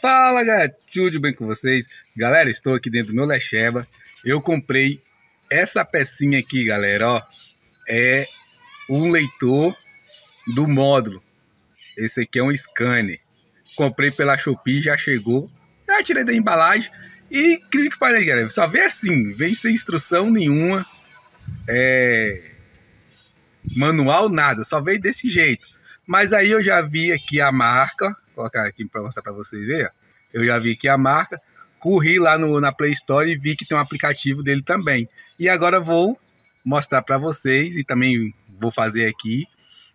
Fala tudo bem com vocês? Galera, estou aqui dentro do meu Lecheba. Eu comprei essa pecinha aqui, galera, ó. É um leitor do módulo. Esse aqui é um scanner. Comprei pela Shopee, já chegou. Já tirei da embalagem. E clique para aí, galera. Só vem assim, vem sem instrução nenhuma. É... Manual, nada. Só veio desse jeito. Mas aí eu já vi aqui a marca, colocar aqui para mostrar para vocês ver Eu já vi aqui a marca. Corri lá no, na Play Store e vi que tem um aplicativo dele também. E agora vou mostrar para vocês e também vou fazer aqui,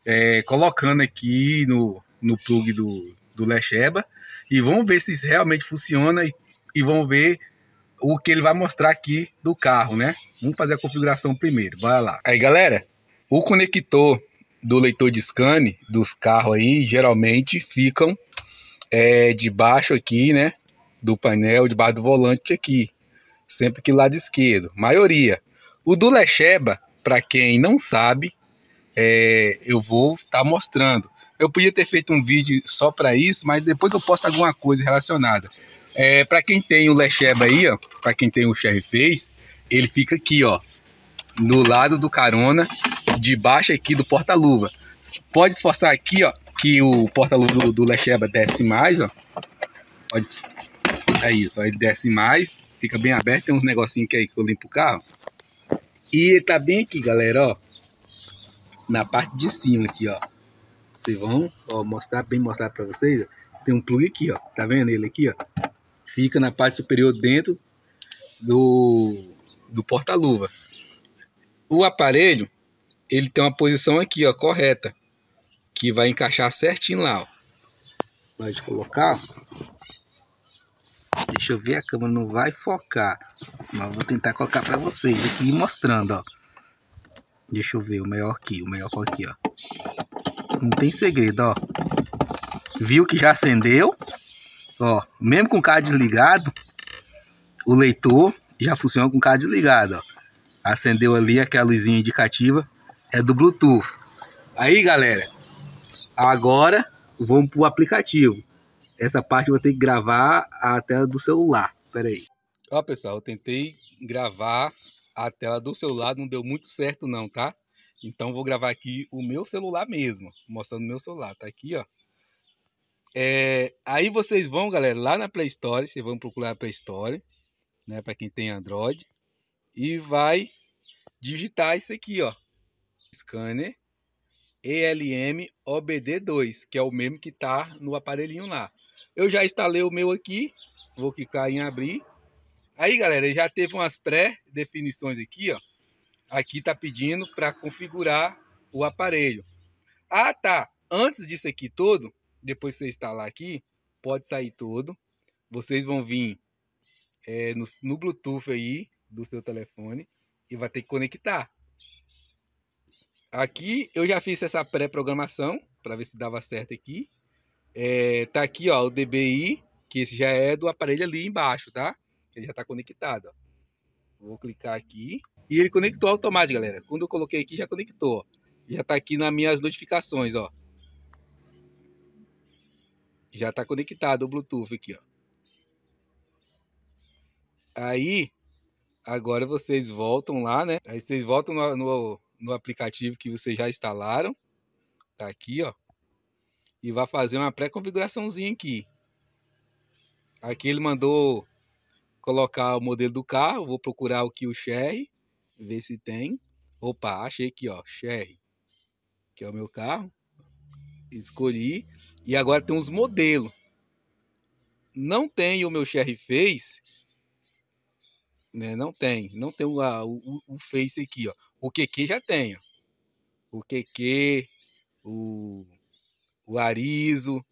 é, colocando aqui no, no plug do, do Lecheba. E vamos ver se isso realmente funciona e, e vamos ver o que ele vai mostrar aqui do carro, né? Vamos fazer a configuração primeiro, bora lá. Aí galera, o conector do leitor de scan dos carros aí, geralmente ficam é, debaixo aqui, né? Do painel, debaixo do volante aqui. Sempre que lado esquerdo, maioria. O do Lecheba, para quem não sabe, é, eu vou estar tá mostrando. Eu podia ter feito um vídeo só para isso, mas depois eu posto alguma coisa relacionada. É, para quem tem o Lecheba aí, ó, para quem tem o Cherry Face, ele fica aqui, ó no lado do carona, debaixo aqui do porta-luva. Pode esforçar aqui, ó, que o porta-luva do, do Lecheba desce mais, ó. Pode, é isso, ó, ele desce mais, fica bem aberto, tem uns negocinhos que é aí que eu limpo o carro. E tá bem aqui, galera, ó, na parte de cima aqui, ó. Vocês vão, ó, mostrar, bem mostrar pra vocês, ó. tem um plug aqui, ó, tá vendo ele aqui, ó? Fica na parte superior dentro do, do porta-luva o aparelho ele tem uma posição aqui, ó, correta, que vai encaixar certinho lá, ó. Pode colocar. Deixa eu ver, a câmera não vai focar, mas vou tentar colocar para vocês aqui mostrando, ó. Deixa eu ver o melhor aqui, o melhor aqui, ó. Não tem segredo, ó. Viu que já acendeu? Ó, mesmo com o card desligado, o leitor já funciona com o card desligado, ó. Acendeu ali aquela luzinha indicativa. É do Bluetooth. Aí, galera. Agora, vamos pro aplicativo. Essa parte eu vou ter que gravar a tela do celular. Pera aí. Ó, pessoal, eu tentei gravar a tela do celular. Não deu muito certo não, tá? Então, vou gravar aqui o meu celular mesmo. Mostrando o meu celular. Tá aqui, ó. É, aí vocês vão, galera, lá na Play Store, vocês vão procurar a Play Store, né, para quem tem Android e vai digitar isso aqui, ó. Scanner ELM OBD2, que é o mesmo que tá no aparelhinho lá. Eu já instalei o meu aqui, vou clicar em abrir. Aí, galera, já teve umas pré-definições aqui, ó. Aqui tá pedindo para configurar o aparelho. Ah, tá. Antes disso aqui todo, depois que você instalar aqui, pode sair todo. Vocês vão vir é, no, no Bluetooth aí, do seu telefone e vai ter que conectar. Aqui eu já fiz essa pré-programação para ver se dava certo aqui. É, tá aqui ó, o DBI, que esse já é do aparelho ali embaixo, tá? Ele já está conectado. Ó. Vou clicar aqui e ele conectou automático, galera. Quando eu coloquei aqui já conectou. Ó. Já está aqui nas minhas notificações, ó. Já está conectado o Bluetooth aqui, ó. Aí Agora vocês voltam lá, né? Aí vocês voltam no, no, no aplicativo que vocês já instalaram. Tá aqui, ó. E vai fazer uma pré-configuraçãozinha aqui. Aqui ele mandou colocar o modelo do carro. Vou procurar aqui o Sherry. Ver se tem. Opa, achei aqui, ó. Sherry. Que é o meu carro. Escolhi. E agora tem os modelos. Não tem o meu Sherry Face né? Não tem. Não tem o, o, o Face aqui, ó. O QQ já tem, ó. O QQ, o, o Arizo,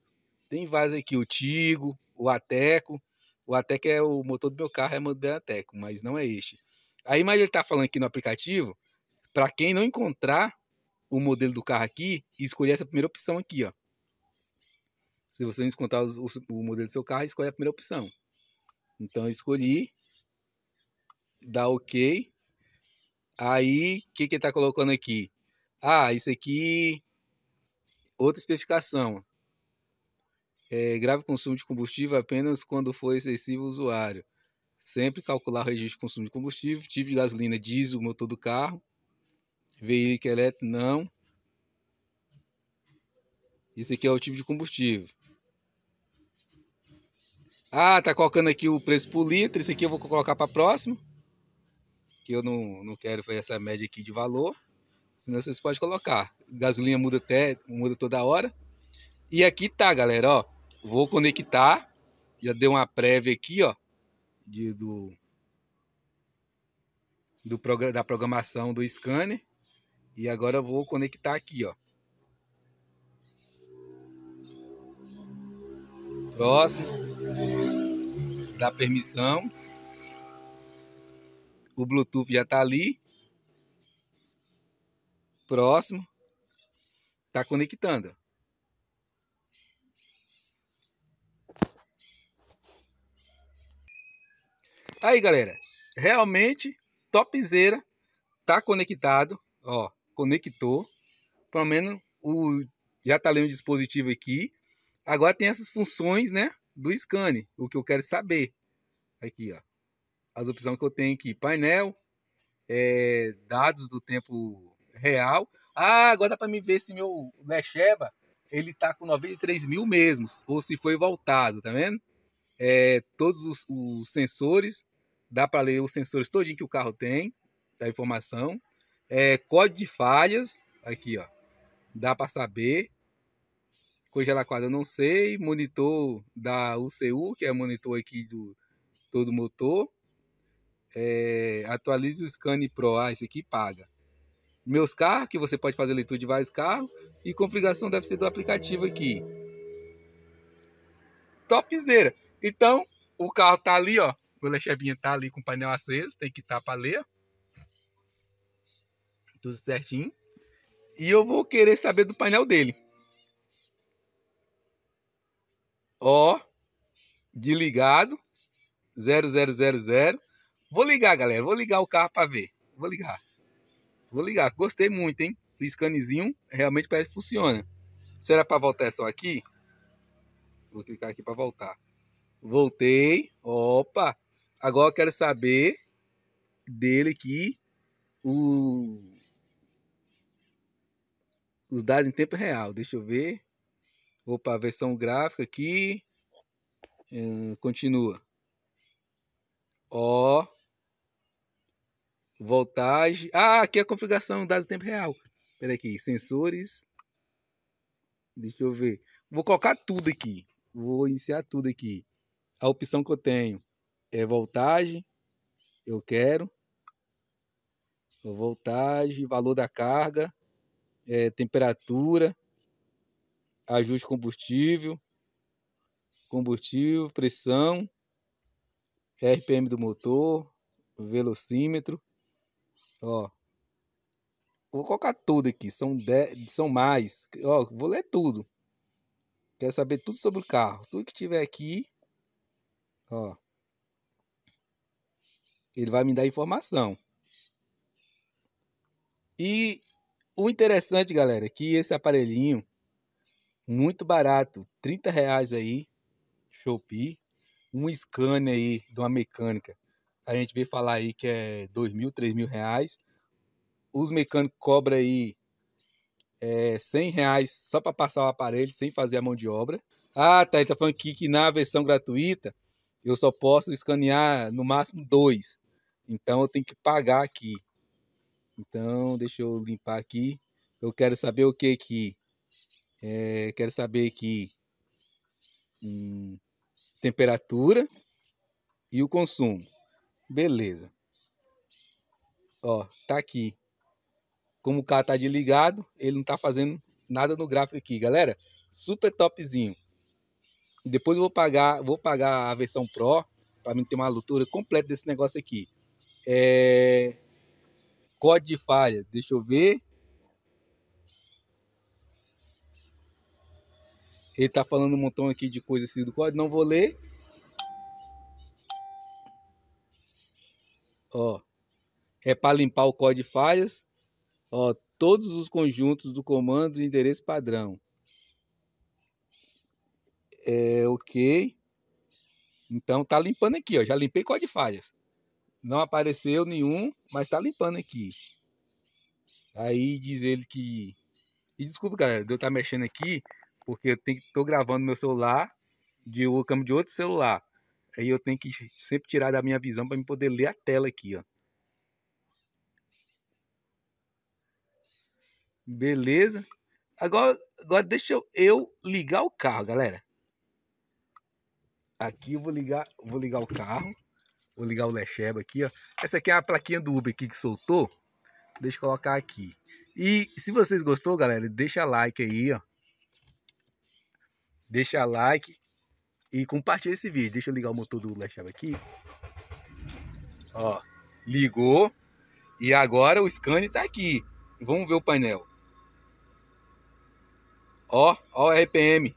tem vários aqui, o Tigo, o Ateco. O Ateco é o motor do meu carro, é modelo Ateco, mas não é este. Aí, mas ele tá falando aqui no aplicativo, para quem não encontrar o modelo do carro aqui, escolher essa primeira opção aqui, ó. Se você não encontrar o, o, o modelo do seu carro, escolhe a primeira opção. Então, eu escolhi dá OK. Aí, o que, que tá colocando aqui? Ah, isso aqui. Outra especificação. É, grave consumo de combustível apenas quando for excessivo usuário. Sempre calcular o registro de consumo de combustível, tipo de gasolina, diesel, motor do carro. Veículo elétrico, não. Isso aqui é o tipo de combustível. Ah, tá colocando aqui o preço por litro. Isso aqui eu vou colocar para próximo que eu não, não quero fazer essa média aqui de valor, senão vocês podem colocar. Gasolina muda até, muda toda hora. E aqui tá, galera, ó, vou conectar, já deu uma prévia aqui, ó, de, do, do da programação do scanner. E agora eu vou conectar aqui, ó. Próximo. Dá permissão. O Bluetooth já está ali. Próximo. Está conectando. Aí, galera. Realmente, topzera. Tá conectado. Ó, conectou. Pelo menos o, já tá lendo o dispositivo aqui. Agora tem essas funções, né? Do scan, o que eu quero saber. Aqui, ó as opções que eu tenho aqui. Painel, é, dados do tempo real. Ah, agora dá para me ver se meu Lecheba, ele tá com 93 mil mesmo, ou se foi voltado, tá vendo? É, todos os, os sensores, dá para ler os sensores todinho que o carro tem, da informação. É, código de falhas, aqui ó, dá para saber. Congela eu não sei. Monitor da UCU, que é monitor aqui do todo motor é, atualize o Scan Pro, ah, esse aqui paga. Meus carros, que você pode fazer leitura de vários carros, e configuração deve ser do aplicativo aqui. Topzera. Então, o carro tá ali, ó. O Lechebinha tá ali com o painel aceso, tem que estar tá para ler. Tudo certinho. E eu vou querer saber do painel dele. Ó, desligado, 0000, Vou ligar, galera. Vou ligar o carro para ver. Vou ligar. Vou ligar. Gostei muito, hein? O realmente parece que funciona. Será para voltar só aqui? Vou clicar aqui para voltar. Voltei. Opa! Agora eu quero saber dele aqui o... os dados em tempo real. Deixa eu ver. Opa, a versão gráfica aqui. Hum, continua. Ó voltagem. Ah, aqui é a configuração dados em tempo real. Espera aqui, sensores. Deixa eu ver. Vou colocar tudo aqui. Vou iniciar tudo aqui. A opção que eu tenho é voltagem. Eu quero. Voltagem, valor da carga, é, temperatura, ajuste combustível, combustível, pressão, RPM do motor, velocímetro. Ó. Vou colocar tudo aqui. São, dez, são mais. Ó, vou ler tudo. Quero saber tudo sobre o carro. Tudo que tiver aqui. Ó. Ele vai me dar informação. E o interessante, galera, é que esse aparelhinho muito barato, 30 reais aí, Shopee, um scan aí de uma mecânica a gente vê falar aí que é dois mil, três mil reais. Os mecânicos cobram aí é, 100 reais só para passar o aparelho sem fazer a mão de obra. Ah, tá, ele tá falando aqui que na versão gratuita eu só posso escanear no máximo dois. Então eu tenho que pagar aqui. Então, deixa eu limpar aqui. Eu quero saber o que aqui. É, quero saber aqui hum, temperatura e o consumo. Beleza. Ó, tá aqui. Como o cara tá desligado, ele não tá fazendo nada no gráfico aqui, galera. Super topzinho. Depois eu vou pagar, vou pagar a versão Pro para mim ter uma leitura completa desse negócio aqui. É... Código de falha, deixa eu ver. Ele tá falando um montão aqui de coisa assim do código, não vou ler. Ó, é para limpar o código de falhas. Ó, todos os conjuntos do comando de endereço padrão. É, ok. Então tá limpando aqui, ó. Já limpei código de falhas. Não apareceu nenhum, mas tá limpando aqui. Aí diz ele que. E desculpa, galera, eu estar tá mexendo aqui, porque eu tenho, tô gravando meu celular de câmbio de outro celular. Aí eu tenho que sempre tirar da minha visão para poder ler a tela aqui, ó. Beleza. Agora, agora deixa eu, eu ligar o carro, galera. Aqui eu vou ligar, vou ligar o carro. Vou ligar o Lecheba aqui, ó. Essa aqui é a plaquinha do Uber aqui que soltou. Deixa eu colocar aqui. E se vocês gostou, galera, deixa like aí, ó. Deixa like e compartilhe esse vídeo. Deixa eu ligar o motor do Lechab aqui. Ó, ligou. E agora o scan tá aqui. Vamos ver o painel. Ó, ó o RPM.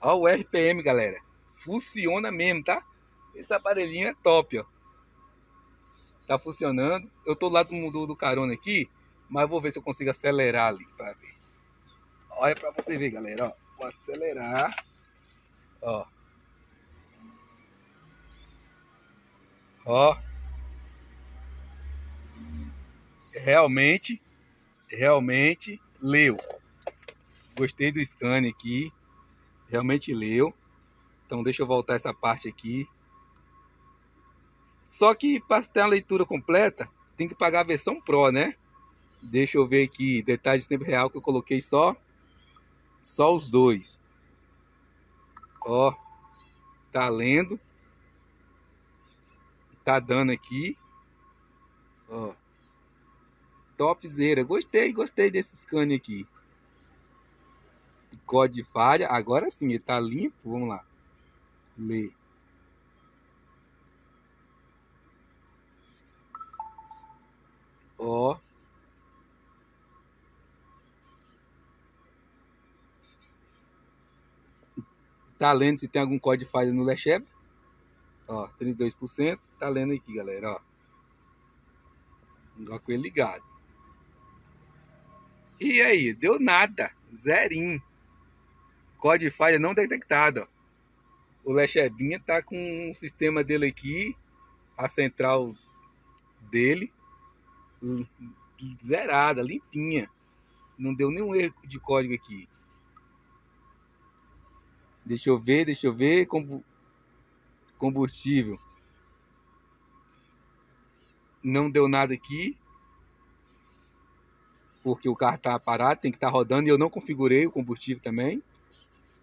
Ó o RPM, galera. Funciona mesmo, tá? Esse aparelhinho é top, ó. Tá funcionando. Eu tô lá do, do, do carona aqui, mas vou ver se eu consigo acelerar ali pra ver. Olha pra você ver, galera, ó. Vou acelerar. Ó. Ó. Realmente, realmente leu. Gostei do scan aqui. Realmente leu. Então deixa eu voltar essa parte aqui. Só que para ter a leitura completa, tem que pagar a versão Pro, né? Deixa eu ver aqui, detalhes de tempo real que eu coloquei só só os dois. Ó, tá lendo. Tá dando aqui. Ó. Topzera. Gostei, gostei desse scan aqui. Código de falha. Agora sim, ele tá limpo. Vamos lá. Ler. Tá lendo se tem algum código falha no Lecheb. Ó, 32%. Tá lendo aqui, galera, ó. Ó com ele ligado. E aí, deu nada. Zerinho. Código falha não detectado, ó. O Lechebinha tá com o sistema dele aqui, a central dele, hum, zerada, limpinha. Não deu nenhum erro de código aqui. Deixa eu ver, deixa eu ver. Combustível. Não deu nada aqui. Porque o carro está parado, tem que estar tá rodando. E eu não configurei o combustível também.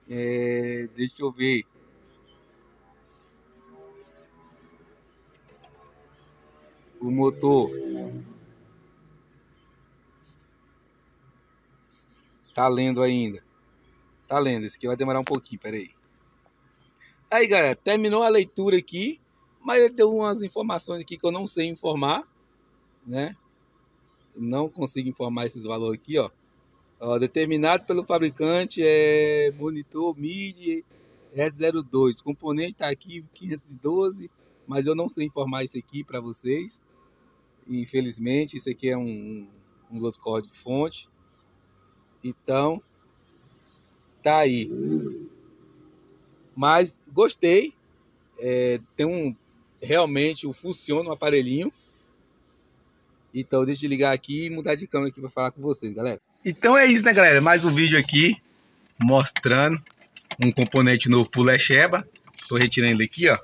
É, deixa eu ver. O motor. Tá lendo ainda. Tá lendo, esse aqui vai demorar um pouquinho, peraí. Aí, galera, terminou a leitura aqui, mas ele deu umas informações aqui que eu não sei informar, né? Não consigo informar esses valores aqui, ó. ó determinado pelo fabricante é monitor MIDI r 02 componente tá aqui 512, mas eu não sei informar isso aqui para vocês. Infelizmente, isso aqui é um, um, um outro código de fonte. Então, tá aí. Mas gostei. É, tem um. Realmente funciona o um aparelhinho. Então, deixa eu ligar aqui e mudar de câmera aqui para falar com vocês, galera. Então é isso, né, galera? Mais um vídeo aqui mostrando um componente novo pro Lecheba. Tô retirando ele aqui, ó.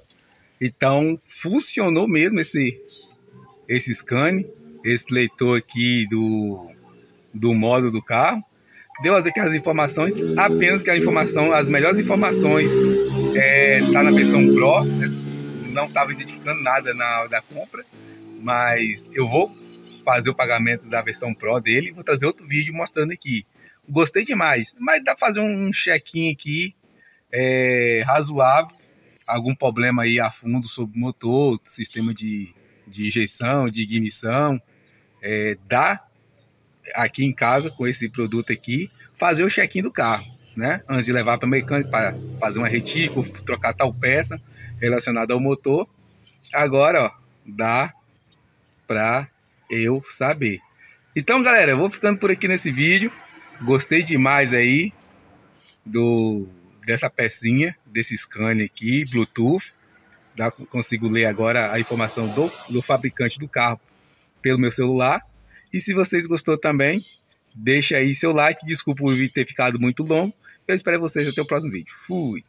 Então, funcionou mesmo esse, esse scan, esse leitor aqui do, do módulo do carro deu aquelas informações, apenas que a informação, as melhores informações é, tá na versão Pro, né? não estava identificando nada na da compra, mas eu vou fazer o pagamento da versão Pro dele e vou trazer outro vídeo mostrando aqui. Gostei demais, mas dá pra fazer um check-in aqui é, razoável, algum problema aí a fundo sobre o motor, sistema de, de injeção, de ignição, é, dá aqui em casa com esse produto aqui, fazer o check-in do carro, né? Antes de levar para o mecânico para fazer uma retícula, trocar tal peça relacionada ao motor. Agora, ó, dá para eu saber. Então, galera, eu vou ficando por aqui nesse vídeo. Gostei demais aí do dessa pecinha, desse scan aqui, Bluetooth. Dá, consigo ler agora a informação do, do fabricante do carro pelo meu celular. E se vocês gostou também, deixa aí seu like. Desculpa por ter ficado muito longo. Eu espero vocês até o próximo vídeo. Fui!